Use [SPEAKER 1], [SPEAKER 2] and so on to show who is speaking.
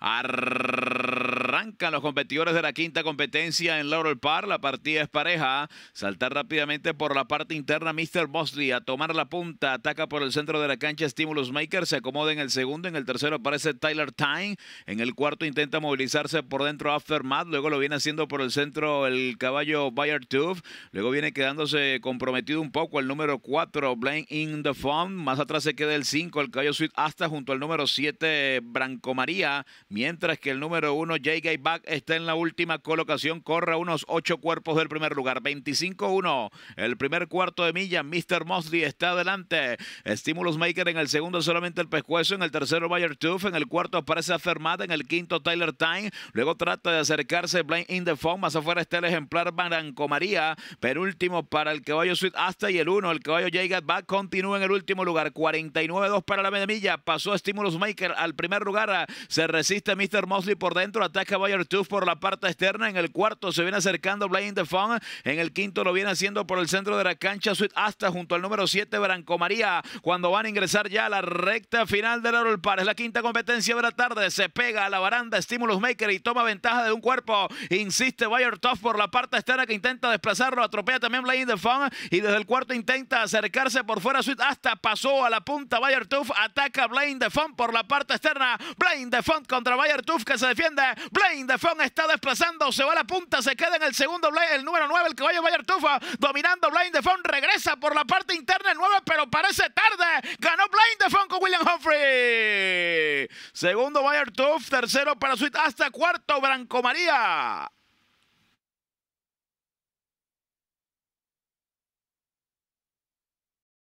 [SPEAKER 1] Ar... los competidores de la quinta competencia en Laurel Park. La partida es pareja. Saltar rápidamente por la parte interna Mr. Mosley a tomar la punta. Ataca por el centro de la cancha Stimulus Maker. Se acomoda en el segundo. En el tercero aparece Tyler Tyne. En el cuarto intenta movilizarse por dentro Aftermath. Luego lo viene haciendo por el centro el caballo Bayer Tooth. Luego viene quedándose comprometido un poco el número 4, Blaine in the Fun. Más atrás se queda el 5, el caballo Sweet hasta junto al número 7, Branco María. Mientras que el número uno J. Back está en la última colocación, corre a unos ocho cuerpos del primer lugar, 25-1, el primer cuarto de milla, Mr. Mosley está adelante, Stimulus Maker en el segundo solamente el pescuezo, en el tercero Bayer Tooth, en el cuarto aparece afermada en el quinto Tyler Time, luego trata de acercarse Blind in the Phone, más afuera está el ejemplar Baranco María, penúltimo para el caballo Sweet Asta y el uno, el caballo Jagat Back continúa en el último lugar, 49-2 para la media milla, pasó Stimulus Maker al primer lugar, se resiste Mr. Mosley por dentro, ataca Bayer por la parte externa. En el cuarto se viene acercando Blind the Fun. En el quinto lo viene haciendo por el centro de la cancha Sweet Asta junto al número 7 Branco María. Cuando van a ingresar ya a la recta final del Laurel Par. Es la quinta competencia de la tarde. Se pega a la baranda Stimulus Maker y toma ventaja de un cuerpo. Insiste Bayer Tough por la parte externa que intenta desplazarlo. Atropella también Blind the Fun. Y desde el cuarto intenta acercarse por fuera Sweet Asta. Pasó a la punta Bayer Tuff. Ataca Blind the Fun por la parte externa. Blind the Fun contra Bayer Tuff que se defiende. Blind de Defon está desplazando. Se va a la punta. Se queda en el segundo El número 9, el caballo Bayer Tufa. Dominando Blaine Fon, Regresa por la parte interna el 9, pero parece tarde. Ganó Blaine Fon con William Humphrey. Segundo Bayer Tuff. Tercero para Sweet. Hasta cuarto Branco María.